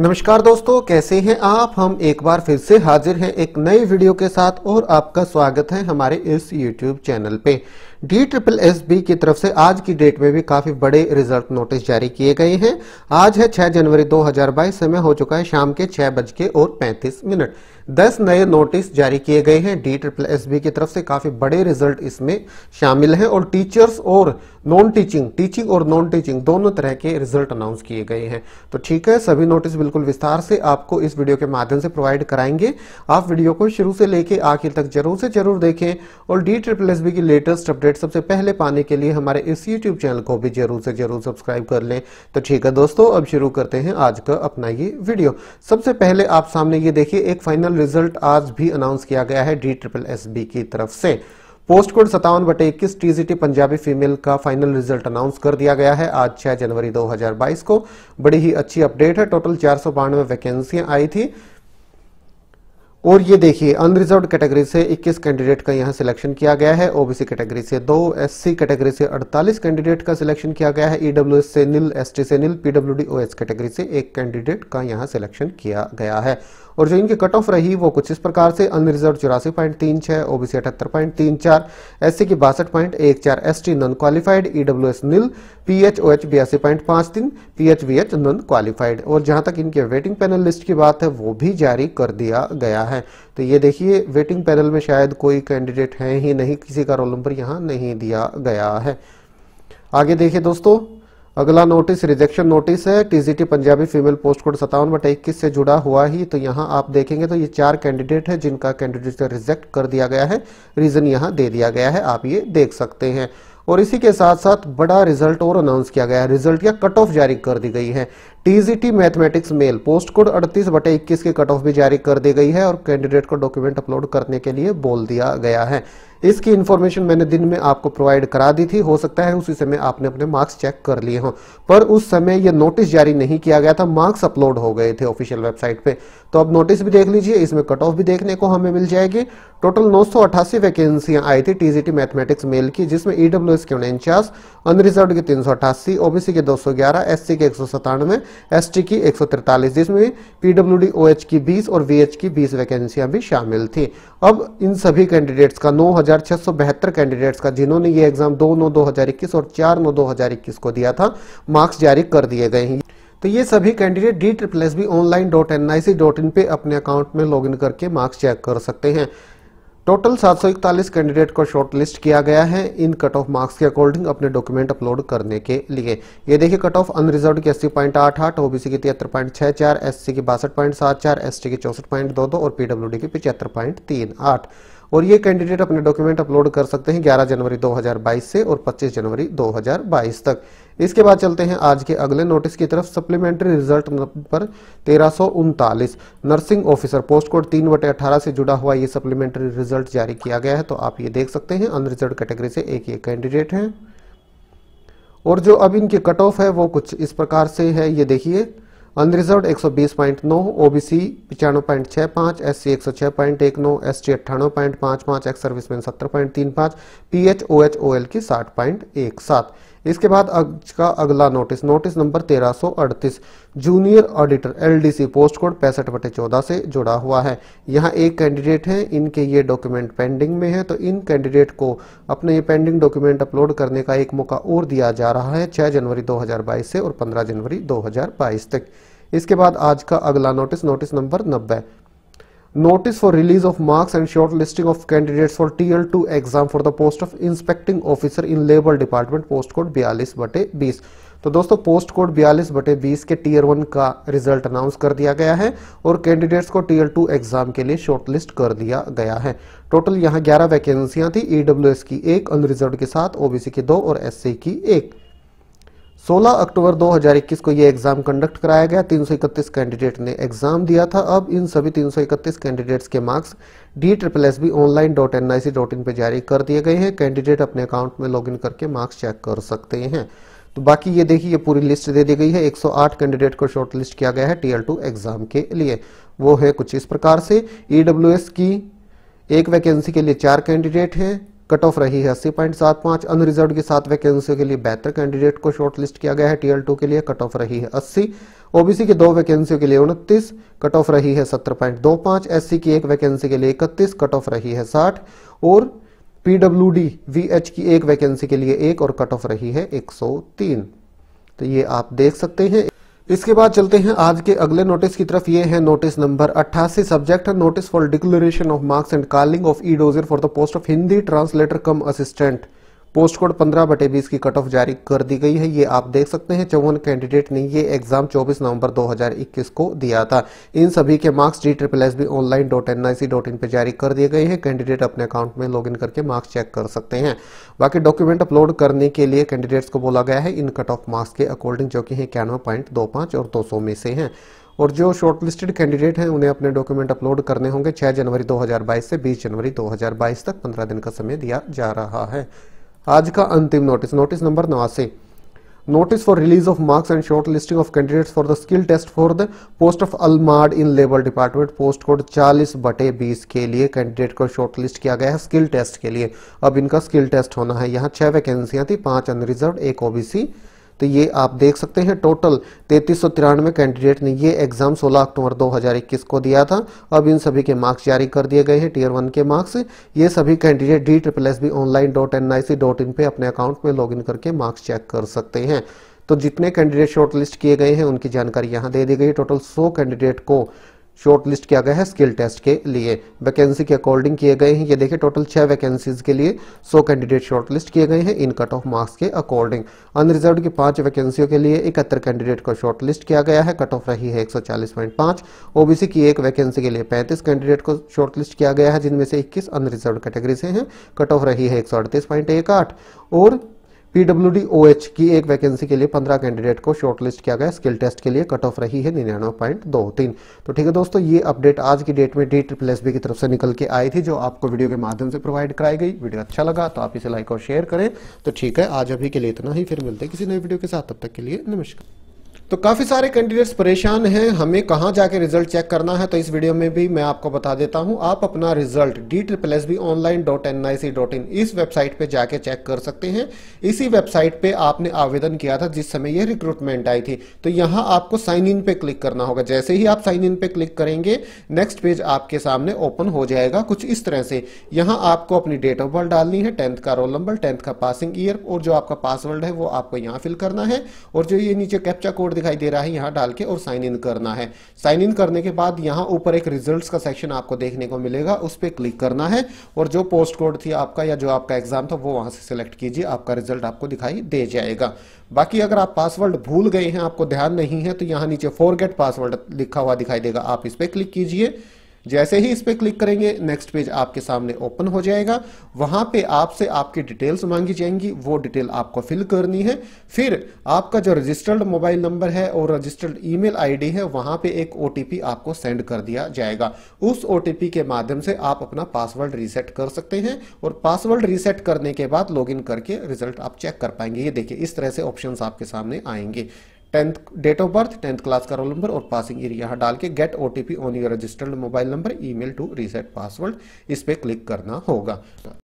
नमस्कार दोस्तों कैसे हैं आप हम एक बार फिर से हाजिर हैं एक नई वीडियो के साथ और आपका स्वागत है हमारे इस YouTube चैनल पे डी ट्रिपल एस बी की तरफ से आज की डेट में भी काफी बड़े रिजल्ट नोटिस जारी किए गए हैं आज है 6 जनवरी 2022 समय हो चुका है शाम के छह बज के और पैंतीस मिनट दस नए नोटिस जारी किए गए हैं डी ट्रिपल एस बी की तरफ से काफी बड़े रिजल्ट इसमें शामिल हैं और टीचर्स और नॉन टीचिंग टीचिंग और नॉन टीचिंग दोनों तरह के रिजल्ट अनाउंस किए गए हैं तो ठीक है सभी नोटिस बिल्कुल विस्तार से आपको इस वीडियो के माध्यम से प्रोवाइड कराएंगे आप वीडियो को शुरू से लेके आखिर तक जरूर से जरूर देखें और डी ट्रिपल एस बी की लेटेस्ट अपडेट अपडेट सबसे पहले पाने के लिए हमारे इस यूट्यूब चैनल को भी जरूर से जरूर सब्सक्राइब कर लें तो ठीक है दोस्तों अब शुरू करते हैं आज का अपना ये वीडियो सबसे पहले आप सामने ये देखिए एक फाइनल रिजल्ट आज भी अनाउंस किया गया है डी ट्रिपल एस बी की तरफ से पोस्ट कोड सत्तावन बटे इक्कीस टीजीटी पंजाबी फीमेल का फाइनल रिजल्ट अनाउंस कर दिया गया है आज 6 जनवरी 2022 को बड़ी ही अच्छी अपडेट है टोटल चार सौ वैकेंसियां आई थी और ये देखिए अनरिजर्व कैटेगरी से 21 कैंडिडेट का यहाँ सिलेक्शन किया गया है ओबीसी कैटेगरी से दो एससी कैटेगरी से 48 कैंडिडेट का सिलेक्शन किया गया है ईडब्ल्यूएस e से नील एसटी से नील पीडब्ल्यूडी ओएस कैटेगरी से एक कैंडिडेट का यहाँ सिलेक्शन किया गया है और जो इनकी कट ऑफ रही वो कुछ इस प्रकार से अनरिजर्व चौरासी पॉइंट तीन छह ओबीसी अठहत्तर पॉइंट तीन चार एस सी की बासठ पॉइंट एक चार S T non qualified EW S nil PH O H बयासी पॉइंट पांच तीन P H V H non qualified और जहां तक इनके वेटिंग पैनल लिस्ट की बात है वो भी जारी कर दिया गया है तो ये देखिए वेटिंग पैनल में शायद कोई कैंडिडेट है ही नहीं किसी का रोल नंबर यहाँ नहीं दिया गया है आगे देखिए दोस्तों अगला नोटिस रिजेक्शन नोटिस है TGT Punjabi female post code सत्तावन बट इक्कीस से जुड़ा हुआ ही तो यहाँ आप देखेंगे तो ये चार कैंडिडेट है जिनका कैंडिडेट रिजेक्ट कर दिया गया है रीजन यहाँ दे दिया गया है आप ये देख सकते हैं और इसी के साथ साथ बड़ा रिजल्ट और अनाउंस किया गया है रिजल्ट या कट ऑफ जारी कर दी गई है TGT mathematics male post code अड़तीस बटे इक्कीस की कट ऑफ भी जारी कर दी गई है और कैंडिडेट को डॉक्यूमेंट अपलोड करने के लिए बोल दिया गया है इसकी इन्फॉर्मेशन मैंने दिन में आपको प्रोवाइड करा दी थी हो सकता है उसी समय आपने अपने मार्क्स चेक कर लिए हों पर उस समय यह नोटिस जारी नहीं किया गया था मार्क्स अपलोड हो गए थे ऑफिशियल वेबसाइट पे तो अब नोटिस भी देख लीजिए इसमें कट ऑफ भी देखने को हमें मिल जाएगी टोटल नौ वैकेंसियां आई थी टीजीटी मैथमेटिक्स मेल की जिसमें ईडब्ल्यू e के उनचास अनरिजर्व के तीन ओबीसी के एस सी के एक टी की तिरतालीस जिसमें ओ एच की बीस और एच की बीस वैकेंसियां भी शामिल थी अब इन सभी कैंडिडेट्स का नौ हजार कैंडिडेट्स का जिन्होंने ये एग्जाम 2 नौ 2021 और 4 नौ 2021 को दिया था मार्क्स जारी कर दिए गए हैं तो ये सभी candidate D triple S B online dot N I C dot in पे अपने अकाउंट में लॉगिन करके मार्क्स चेक कर सकते हैं टोटल सात कैंडिडेट को शॉर्टलिस्ट किया गया है इन कट ऑफ मार्क्स के अकॉर्डिंग अपने डॉक्यूमेंट अपलोड करने के लिए ये देखिए कट ऑफ अनरिजर्व की अस्सी पॉइंट आठ आठ ओबीसी की तिहत्तर पॉइंट छह चार एस की बासठ पॉइंट सात चार एस की चौसठ पॉइंट दो दो और पीडब्ल्यूडी की पिछहत्तर पॉइंट तीन आठ और ये कैंडिडेट अपने डॉक्यूमेंट अपलोड कर सकते हैं 11 जनवरी 2022 से और 25 जनवरी 2022 तक इसके बाद चलते हैं आज के अगले नोटिस की तरफ सप्लीमेंट्री रिजल्ट नंबर तेरह नर्सिंग ऑफिसर पोस्ट कोड तीन बटे अठारह से जुड़ा हुआ ये सप्लीमेंट्री रिजल्ट जारी किया गया है तो आप ये देख सकते हैं अनरिजर्व कैटेगरी से एक ये कैंडिडेट हैं और जो अब इनके कट ऑफ है वो कुछ इस प्रकार से है ये देखिए अनरिजर्व 120.9 ओबीसी पचानवे पॉइंट छः पाँच एस सी एक सौ छः पॉइंट एक नौ एस टी अट्ठानवे पॉइंट पाँच पाँच एक्स सर्विसमैन सत्तर पॉइंट तीन पाँच P H O H O L की साठ पॉइंट एक सात इसके बाद आज का अगला नोटिस नोटिस नंबर तेरह सौ अड़तीस junior auditor LDC post code पैंसठ बटे चौदह से जुड़ा हुआ है यहाँ एक कैंडिडेट है इनके ये डॉक्यूमेंट पेंडिंग में है तो इन कैंडिडेट को अपने ये पेंडिंग डॉक्यूमेंट अपलोड करने का एक मौका और दिया जा रहा है छह जनवरी बाईस से और पंद्रह जनवरी बाईस तक इसके बाद आज का अगला नोटिस नोटिस नंबर नब्बे notice of release of marks and shortlisting of candidates for two exam for the post of inspecting officer in labour department post code बयालीस बटे बीस तो दोस्तों पोस्ट कोड बयालीस बटे बीस के टीयर वन का रिजल्ट अनाउंस कर दिया गया है और कैंडिडेट्स को टीयर टू एग्जाम के लिए शॉर्टलिस्ट कर दिया गया है टोटल यहां ग्यारह वैकेंसियां थी ईडब्ल्यूएस की एक अनरिजर्व के साथ ओबीसी की दो और एससी की एक 16 अक्टूबर 2021 को ये एग्जाम कंडक्ट कराया गया 331 कैंडिडेट ने एग्जाम दिया था अब इन सभी 331 कैंडिडेट्स के marks D triple S B online dot N I C dot in पर जारी कर दिए गए हैं कैंडिडेट अपने अकाउंट में लॉगिन करके मार्क्स चेक कर सकते हैं तो बाकी ये देखिए ये पूरी लिस्ट दे दी गई है 108 कैंडिडेट को शॉर्ट लिस्ट किया गया है टीएल टू एग्जाम के लिए वो है कुछ इस प्रकार से ईडब्ल्यू e की एक वैकेंसी के लिए चार कैंडिडेट हैं कट ऑफ रही है अस्सी पॉइंट सात पाँच अनरिजर्व की सात वैकेंसियों के लिए बेहतर कैंडिडेट को शॉर्टलिस्ट किया गया है टीएल टू के लिए कट ऑफ रही है अस्सी ओबीसी की दो वैकेंसियों के लिए उनतीस कट ऑफ रही है सत्तर पॉइंट दो पाँच एस की एक वैकेंसी के लिए इकतीस कट ऑफ रही है साठ और पीडब्ल्यू डी एच की एक वैकेंसी के लिए एक और कट ऑफ रही है तीन तो ये आप देख सकते हैं इसके बाद चलते हैं आज के अगले नोटिस की तरफ ये है नोटिस नंबर 88 सब्जेक्ट है notice for declaration of marks and calling of e dossier for the post of Hindi translator cum assistant post code पंद्रह बटे बीस की कट ऑफ जारी कर दी गई है ये आप देख सकते हैं चौवन कैंडिडेट ने ये एग्जाम 24 नवंबर 2021 को दिया था इन सभी के marks D triple S B online dot N I C dot in पर जारी कर दिए गए हैं कैंडिडेट अपने अकाउंट में लॉग इन करके मार्क्स चेक कर सकते हैं बाकी डॉक्यूमेंट अपलोड करने के लिए कैंडिडेट्स को बोला गया है इन कट ऑफ मार्क्स के अकॉर्डिंग जो कि है इक्यानवे पॉइंट दो पाँच और दो सौ में से हैं और जो शॉर्टलिस्टेड कैंडिडेट हैं उन्हें अपने डॉक्यूमेंट अपलोड करने होंगे छह जनवरी बाईस से बीस जनवरी बाईस तक पंद्रह दिन का समय दिया जा रहा है आज का अंतिम नोटिस नोटिस नंबर नवासी notice for release of marks and short listing of candidates for the skill test for the post of अलमार्ड in labour department post code 40 बटे 20 के लिए कैंडिडेट को शॉर्ट लिस्ट किया गया है स्किल टेस्ट के लिए अब इनका स्किल टेस्ट होना है यहाँ छह वैकेंसियां थी पांच अनरिजर्व एक ओबीसी तो ये आप देख सकते हैं टोटल तैतीस सौ तिरानवे कैंडिडेट ने ये एग्ज़ाम 16 अक्टूबर 2021 को दिया था अब इन सभी के मार्क्स जारी कर दिए गए हैं टीयर वन के मार्क्स ये सभी candidate D triple S B online dot N I C dot in पे अपने अकाउंट में इन करके मार्क्स चेक कर सकते हैं तो जितने कैंडिडेट शॉर्टलिस्ट किए गए हैं उनकी जानकारी यहाँ दे दी गई टोटल सौ कैंडिडेट को शॉर्ट लिस्ट किया गया है स्किल टेस्ट के लिए वैकेंसी के अकॉर्डिंग किए गए हैं ये देखिए टोटल छह वैकेंसीज के लिए सौ कैंडिडेट शॉर्ट लिस्ट किए गए हैं इन कट ऑफ मार्क्स के अकॉर्डिंग अनरिजर्व की पांच वैकेंसियों के लिए इकहत्तर कैंडिडेट को शॉर्ट लिस्ट किया गया है कट ऑफ रही है एक ओबीसी की एक वैकेंसी के लिए पैंतीस कैंडिडेट को शॉर्ट लिस्ट किया गया है जिनमें से इक्कीस अनरिजर्व कैटेगरी से हैं कट ऑफ रही है एक और एच की एक वैकेंसी के लिए पंद्रह कैंडिडेट को शॉर्टलिस्ट किया गया स्किल टेस्ट के लिए कट ऑफ रही है निन्यानवे पॉइंट दो तीन तो ठीक है दोस्तों ये अपडेट आज की डेट में डी ट्रिपल एस बी की तरफ से निकल के आई थी जो आपको वीडियो के माध्यम से प्रोवाइड कराई गई वीडियो अच्छा लगा तो आप इसे लाइक और शेयर करें तो ठीक है आज अभी के लिए इतना ही फिर मिलते हैं किसी नए वीडियो के साथ तब तक के लिए नमस्कार तो काफ़ी सारे कैंडिडेट्स परेशान हैं हमें कहाँ जाके रिजल्ट चेक करना है तो इस वीडियो में भी मैं आपको बता देता हूँ आप अपना result D triple S B online dot N I C dot in इस वेबसाइट पे जाके चेक कर सकते हैं इसी वेबसाइट पे आपने आवेदन किया था जिस समय यह रिक्रूटमेंट आई थी तो यहाँ आपको साइन इन पे क्लिक करना होगा जैसे ही आप साइन इन पे क्लिक करेंगे नेक्स्ट पेज आपके सामने ओपन हो जाएगा कुछ इस तरह से यहाँ आपको अपनी डेट ऑफ बर्थ डालनी है टेंथ का रोल नंबर टेंथ का पासिंग ईयर और जो आपका पासवर्ड है वो आपको यहाँ फिल करना है और जो ये नीचे कैप्चा कोड दिखाई दे रहा है यहाँ डाल के और साइन इन करना है साइन इन करने के बाद यहाँ ऊपर एक रिजल्ट का सेक्शन आपको देखने को मिलेगा उस पर क्लिक करना है और जो पोस्ट कोड थी आपका या जो आपका एग्जाम था वो वहां से सिलेक्ट कीजिए आपका रिजल्ट आपको दिखाई दे जाएगा बाकी अगर आप पासवर्ड भूल गए हैं आपको ध्यान नहीं है तो यहाँ नीचे फॉरगेट पासवर्ड लिखा हुआ दिखाई देगा आप इस पर क्लिक कीजिए जैसे ही इस पर क्लिक करेंगे नेक्स्ट पेज आपके सामने ओपन हो जाएगा वहां पे आपसे आपकी डिटेल्स मांगी जाएंगी वो डिटेल आपको फिल करनी है फिर आपका जो रजिस्टर्ड मोबाइल नंबर है और रजिस्टर्ड ईमेल आईडी है वहां पे एक ओटीपी आपको सेंड कर दिया जाएगा उस ओटीपी के माध्यम से आप अपना पासवर्ड रीसेट कर सकते हैं और पासवर्ड रीसेट करने के बाद लॉग करके रिजल्ट आप चेक कर पाएंगे ये देखिए इस तरह से ऑप्शन आपके सामने आएंगे tenth date of birth tenth class का रोल नंबर और पासिंग ईयर यहाँ डाल के गेट ओ on your registered mobile number email to reset password इस पर क्लिक करना होगा